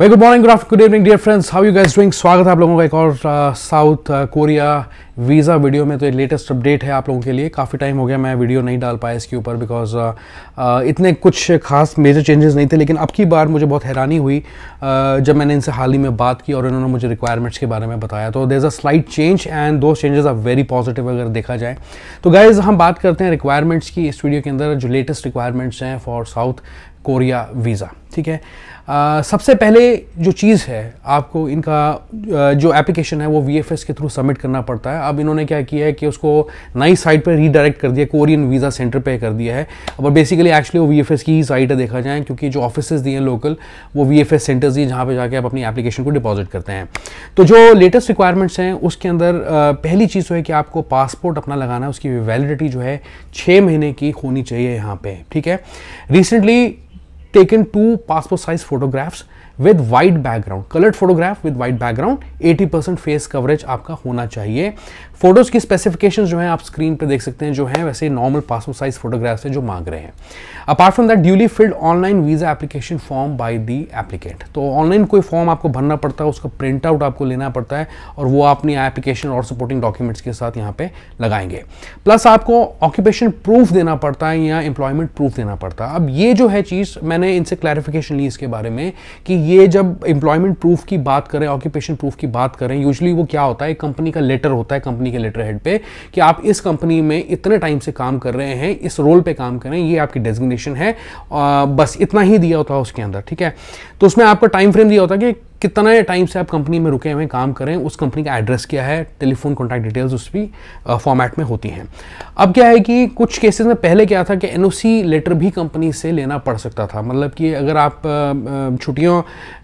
very good morning good after good evening dear friends how you guys doing स्वागत है आप लोगों का एक और साउथ कोरिया वीज़ा वीडियो में तो एक लेटेस्ट अपडेट है आप लोगों के लिए काफ़ी टाइम हो गया मैं वीडियो नहीं डाल पाया इसके ऊपर बिकॉज uh, uh, इतने कुछ खास मेजर चेंजेस नहीं थे लेकिन अब की बार मुझे बहुत हैरानी हुई uh, जब मैंने इनसे हाल ही में बात की और इन्होंने मुझे रिक्वायरमेंट्स के बारे में बताया तो there a slight change and those changes are very positive अगर देखा जाए तो गाइज़ हम बात करते हैं रिक्वायरमेंट्स की इस वीडियो के अंदर जो लेटेस्ट रिक्वायरमेंट्स हैं फॉर साउथ कोरिया वीज़ा ठीक है आ, सबसे पहले जो चीज़ है आपको इनका जो एप्लीकेशन है वो वी के थ्रू सबमिट करना पड़ता है अब इन्होंने क्या किया है कि उसको नई साइट पर रीडायरेक्ट कर दिया कोरियन वीज़ा सेंटर पे कर दिया है और बेसिकली एक्चुअली वो वी की ही साइट है देखा जाए क्योंकि जो ऑफिस दिए हैं लोकल वो वी एफ सेंटर्स ही जहाँ पर जाकर आप अपनी एप्लीकेशन को डिपॉजिट करते हैं तो जो लेटेस्ट रिक्वायरमेंट्स हैं उसके अंदर पहली चीज़ तो है कि आपको पासपोर्ट अपना लगाना है उसकी वैलिडिटी जो है छः महीने की होनी चाहिए यहाँ पर ठीक है recently taken two passport size photographs with white background coloured photograph with white background 80 percent face coverage आपका होना चाहिए फोटोज़ की स्पेसिफिकेशन जो है आप स्क्रीन पर देख सकते हैं जो है वैसे नॉर्मल पासपोर्ट साइज फोटोग्राफ है जो मांग रहे हैं apart from that duly filled online visa application form by the applicant तो ऑनलाइन कोई फॉर्म आपको भरना पड़ता है उसका प्रिंट आउट आपको लेना पड़ता है और वो अपनी एप्लीकेशन और सपोर्टिंग डॉक्यूमेंट्स के साथ यहाँ पे लगाएंगे प्लस आपको ऑक्यूपेशन प्रूफ देना पड़ता है या एम्प्लॉयमेंट प्रूफ देना पड़ता है अब ये जो है चीज़ मैंने इनसे क्लैरिफिकेशन ली इसके बारे में कि ये जब एम्प्लॉयमेंट प्रूफ की बात करें ऑक्यूपेशन प्रूफ की बात करें यूजली वो क्या होता है कंपनी का लेटर होता है कंपनी के लेटर हेड पे कि आप इस कंपनी में इतने टाइम से काम कर रहे हैं इस रोल पे काम कर रहे हैं ये आपकी डेजिग्नेशन है आ, बस इतना ही दिया होता है उसके अंदर ठीक है तो उसमें आपका टाइम फ्रेम दिया होता है कि कितना टाइम से आप कंपनी में रुके हुए काम करें उस कंपनी का एड्रेस क्या है टेलीफोन कॉन्टैक्ट डिटेल्स उस भी फॉर्मेट में होती हैं अब क्या है कि कुछ केसेस में पहले क्या था कि एन लेटर भी कंपनी से लेना पड़ सकता था मतलब कि अगर आप छुट्टियों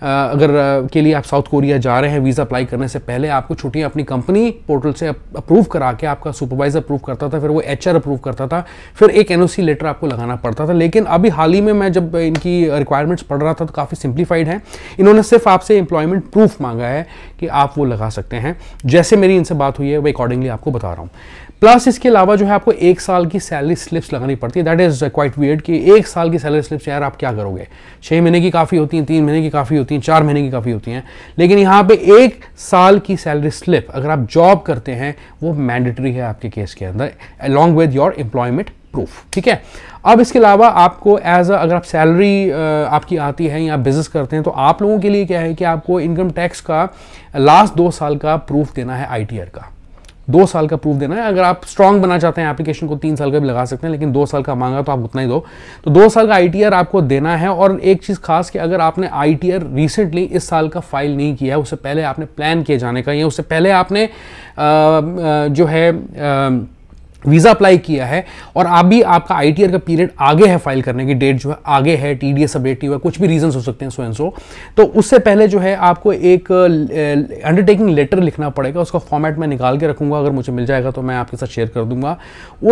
अगर के लिए आप साउथ कोरिया जा रहे हैं वीज़ा अप्लाई करने से पहले आपको छुट्टियाँ अपनी कंपनी पोर्टल से अप्रूव करा के आपका सुपरवाइजर अप्रूव करता था फिर वो एच अप्रूव करता था फिर एक एन लेटर आपको लगाना पड़ता था लेकिन अभी हाल ही में मैं जब इनकी रिक्वायरमेंट्स पढ़ रहा था तो काफ़ी सिंप्लीफाइड है इन्होंने सिर्फ आपसे एम्प्लॉयमेंट प्रूफ मांगा है कि आप वो लगा सकते हैं जैसे मेरी इनसे बात हुई है वो अकॉर्डिंगली आपको बता रहा हूँ प्लस इसके अलावा जो है आपको एक साल की सैलरी स्लिप्स लगानी पड़ती है दैट इज़ क्वाइट वियड कि एक साल की सैलरी स्लिप्स यार आप क्या करोगे छः महीने की काफ़ी होती हैं तीन महीने की काफ़ी होती हैं चार महीने की काफ़ी होती हैं लेकिन यहाँ पे एक साल की सैलरी स्लिप अगर आप जॉब करते हैं वो मैंडेटरी है आपके केस के अंदर along with your employment proof ठीक है अब इसके अलावा आपको एज अ अगर आप सैलरी आपकी आती है या बिजनेस करते हैं तो आप लोगों के लिए क्या है कि आपको इनकम टैक्स का लास्ट दो साल का प्रूफ देना है आई का दो साल का प्रूफ देना है अगर आप स्ट्रांग बना चाहते हैं एप्लीकेशन को तीन साल का भी लगा सकते हैं लेकिन दो साल का मांगा तो आप उतना ही दो तो दो साल का आई आपको देना है और एक चीज़ खास कि अगर आपने आईटीआर रिसेंटली इस साल का फाइल नहीं किया है उससे पहले आपने प्लान किए जाने का या उससे पहले आपने आ, जो है आ, वीज़ा अप्लाई किया है और आप आपका आई का पीरियड आगे है फाइल करने की डेट जो है आगे है टी डी सबेटिव है कुछ भी रीजन हो सकते हैं सो एंड सो तो उससे पहले जो है आपको एक अंडरटेकिंग लेटर लिखना पड़ेगा उसका फॉर्मेट मैं निकाल के रखूंगा अगर मुझे मिल जाएगा तो मैं आपके साथ शेयर कर दूंगा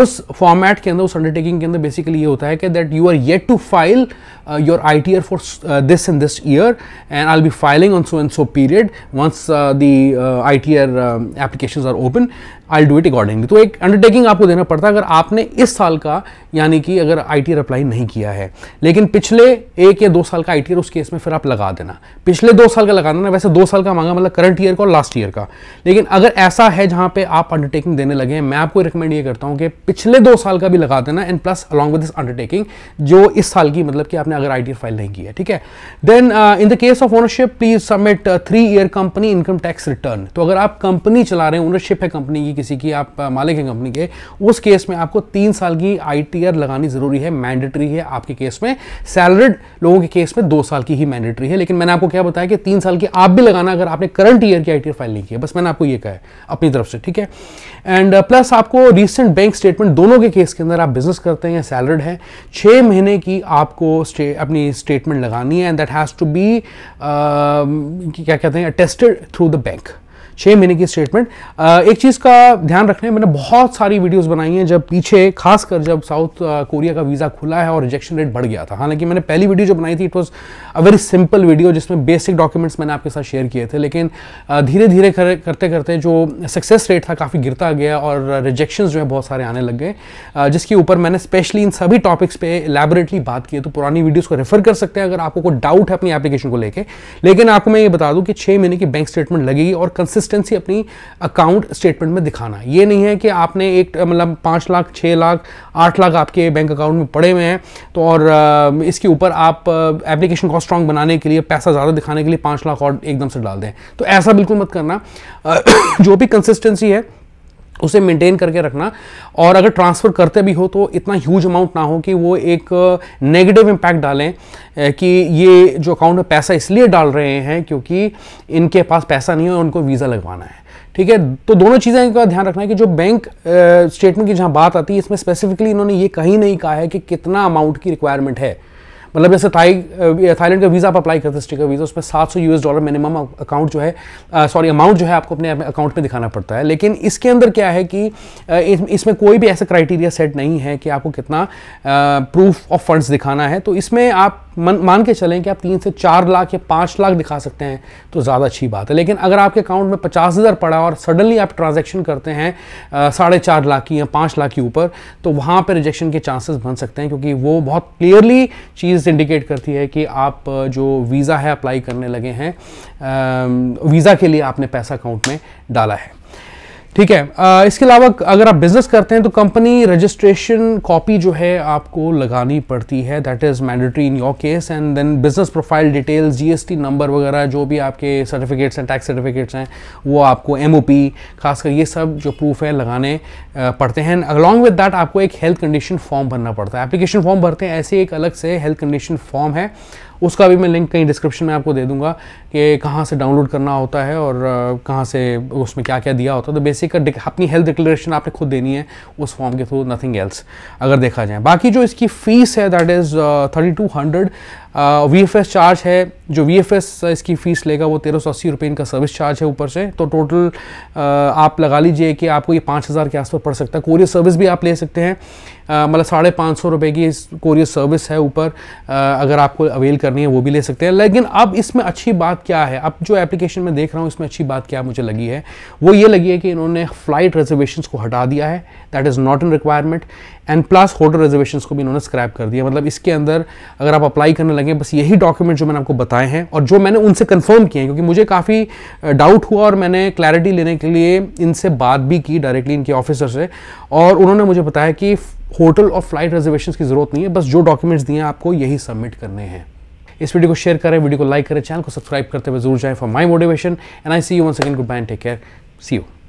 उस फॉर्मेट के अंदर उस अंडरटेकिंग के अंदर बेसिकली ये होता है कि that you are yet to file your I T R for this in this year and I be filing on so and so period once the I T R application are open I do it accordingly तो एक undertaking आपको देना पड़ता है अगर आपने इस साल का यानी कि अगर आई टी अप्लाई नहीं किया है लेकिन पिछले एक या दो साल का आई टी उस केस में फिर आप लगा देना पिछले दो साल का लगा देना वैसे दो साल का मांगा मतलब करंट ईयर का और लास्ट ईयर का लेकिन अगर ऐसा है जहाँ पे आप अंडरटेकिंग देने लगे हैं मैं आपको रिकमेंड ये करता हूँ कि पिछले दो साल का भी लगा देना and plus along with this undertaking जो इस साल की मतलब कि आपने अगर आई फाइल नहीं की है ठीक है then in the case of ownership please submit three year company income tax return तो अगर आप कंपनी चला रहे हैं ओनरशिप है कंपनी की किसी की आप मालिक हैं कंपनी के उस केस में आपको तीन साल की आई लगानी ज़रूरी है मैंडेटरी है आपके केस में सैलरीड लोगों के केस में दो साल की ही मैंडेटरी है लेकिन मैंने आपको क्या बताया कि तीन साल की आप भी लगाना अगर आपने करंट ईयर की आई फाइल नहीं की है बस मैंने आपको ये कहा है अपनी तरफ से ठीक है एंड प्लस uh, आपको रिसेंट बैंक स्टेटमेंट दोनों के केस के अंदर आप बिजनेस करते हैं सैलरीड है छः महीने की आपको अपनी स्टेटमेंट लगानी है and that has to be क्या कहते हैं अटेस्टेड थ्रू द बैंक छः महीने की स्टेटमेंट एक चीज़ का ध्यान रखना है मैंने बहुत सारी वीडियोस बनाई हैं जब पीछे खासकर जब साउथ कोरिया का वीज़ा खुला है और रिजेक्शन रेट बढ़ गया था हालांकि मैंने पहली वीडियो जो बनाई थी it was a very simple video जिसमें बेसिक डॉक्यूमेंट्स मैंने आपके साथ शेयर किए थे लेकिन धीरे धीरे करते करते जो सक्सेस रेट था काफ़ी गिरता गया और रिजेक्शन जो है बहुत सारे आने लग गए जिसके ऊपर मैंने स्पेशली इन सभी टॉपिक्स पे लेबोरेटली बात की है तो पुरानी वीडियोज़ को रेफर कर सकते हैं अगर आपको कोई डाउट है अपनी एप्लीकेशन को लेकर लेकिन आपको मैं ये बता दूं कि छः महीने की बैंक स्टेटमेंट लगेगी और कंसिस्ट कंसिस्टेंसी अपनी अकाउंट स्टेटमेंट में दिखाना ये नहीं है कि आपने एक मतलब पाँच लाख छः लाख आठ लाख आपके बैंक अकाउंट में पड़े हुए हैं तो और इसके ऊपर आप एप्लीकेशन को स्ट्रॉन्ग बनाने के लिए पैसा ज़्यादा दिखाने के लिए पाँच लाख और एकदम से डाल दें तो ऐसा बिल्कुल मत करना जो भी कंसिस्टेंसी है उसे मेंटेन करके रखना और अगर ट्रांसफ़र करते भी हो तो इतना ह्यूज अमाउंट ना हो कि वो एक नेगेटिव uh, इम्पैक्ट डालें uh, कि ये जो अकाउंट में पैसा इसलिए डाल रहे हैं क्योंकि इनके पास पैसा नहीं है और उनको वीज़ा लगवाना है ठीक है तो दोनों चीज़ें का ध्यान रखना है कि जो बैंक स्टेटमेंट uh, की जहाँ बात आती है इसमें स्पेसिफिकली इन्होंने ये कहीं नहीं कहा है कि कितना अमाउंट की रिक्वायरमेंट है मतलब जैसे थाई थाईलैंड का वीज़ा आप अप्लाई करते स्टिकर वीज़ा उसमें सात सौ यू डॉलर मिनिमम अकाउंट जो है सॉरी अमाउंट जो है आपको अपने अकाउंट में दिखाना पड़ता है लेकिन इसके अंदर क्या है कि इसमें कोई भी ऐसा क्राइटेरिया सेट नहीं है कि आपको कितना प्रूफ ऑफ फंड्स दिखाना है तो इसमें आप मन मान के चलें कि आप तीन से चार लाख या पाँच लाख दिखा सकते हैं तो ज़्यादा अच्छी बात है लेकिन अगर आपके अकाउंट में पचास हज़ार पड़ा और सडनली आप ट्रांजैक्शन करते हैं साढ़े चार लाख की या पाँच लाख के ऊपर तो वहाँ पर रिजेक्शन के चांसेस बन सकते हैं क्योंकि वो बहुत क्लियरली चीज़ चीज़ इंडिकेट करती है कि आप जो वीज़ा है अप्लाई करने लगे हैं वीज़ा के लिए आपने पैसा अकाउंट में डाला है ठीक है आ, इसके अलावा अगर आप बिजनेस करते हैं तो कंपनी रजिस्ट्रेशन कॉपी जो है आपको लगानी पड़ती है that is mandatory in your case and then business profile details GST number वगैरह जो भी आपके सर्टिफिकेट्स हैं टैक्स सर्टिफिकेट्स हैं वो आपको एमओपी खासकर ये सब जो प्रूफ है लगाने पड़ते हैं अलॉन्ग विद डैट आपको एक हेल्थ कंडीशन फॉर्म भरना पड़ता है एप्लीकेशन फॉर्म भरते हैं ऐसे एक अलग से हेल्थ कंडीशन फॉर्म है उसका भी मैं लिंक कहीं डिस्क्रिप्शन में आपको दे दूंगा कि कहाँ से डाउनलोड करना होता है और कहाँ से उसमें क्या क्या दिया होता है तो बेसिक अपनी हेल्थ डिक्लेरेशन आपने खुद देनी है उस फॉर्म के थ्रू नथिंग एल्स अगर देखा जाए बाकी जो इसकी फ़ीस है that is thirty two hundred V F S charge है जो वी एफ एस इसकी फ़ीस लेगा वो तेरह सौ अस्सी रुपये इनका सर्विस चार्ज है ऊपर से तो टोटल आप लगा लीजिए कि आपको ये पाँच हज़ार के आसपास पड़ सकता है कोरियर सर्विस भी आप ले सकते हैं मतलब साढ़े पाँच सौ रुपये की कोरियर सर्विस है ऊपर अगर आपको अवेल करनी है वो भी ले सकते हैं लेकिन अब इसमें अच्छी बात क्या है अब जो एप्लीकेशन में देख रहा हूँ इसमें अच्छी बात क्या मुझे लगी है वो ये लगी है कि इन्होंने फ़्लाइट रिजर्वेशन को हटा दिया है that is not in requirement and plus hotel reservation को भी इन्होंने स्क्रैप कर दिया मतलब इसके अंदर अगर आप अप्लाई करने लगे बस यही डॉक्यूमेंट जो मैंने आपको बताए हैं और जो मैंने उनसे कंफर्म किए हैं क्योंकि मुझे काफ़ी डाउट हुआ और मैंने क्लैरिटी लेने के लिए इनसे बात भी की डायरेक्टली इनके ऑफिसर से और उन्होंने मुझे बताया कि होटल और फ्लाइट रिजर्वेशन की ज़रूरत नहीं है बस जो डॉक्यूमेंट्स दिए हैं आपको यही सबमिट करने हैं इस वीडियो को शेयर करें वीडियो को लाइक करें चैनल को सब्सक्राइब करते हुए जरूर जाए for my motivation and I see you one second goodbye take care see you